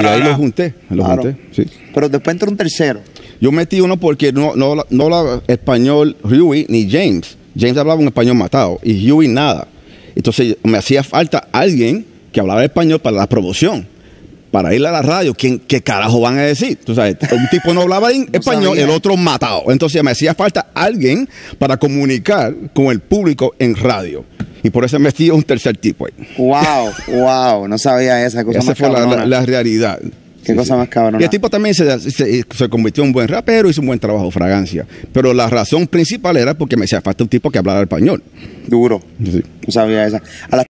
Y ahí lo junté, lo junté, sí. Pero después entró un tercero. Yo metí uno porque no, no, no hablaba español Huey ni James. James hablaba un español matado y Huey nada. Entonces me hacía falta alguien que hablaba español para la promoción. Para ir a la radio, ¿qué carajo van a decir? un tipo no hablaba en español, y el otro matado. Entonces me hacía falta alguien para comunicar con el público en radio. Y por eso metí un tercer tipo ahí. ¡Wow! ¡Wow! No sabía esa cosa. Esa fue la, realidad. Qué cosa más cabrón. Y el tipo también se, convirtió en un buen rapero, hizo un buen trabajo, fragancia. Pero la razón principal era porque me hacía falta un tipo que hablara español. Duro. No sabía esa. A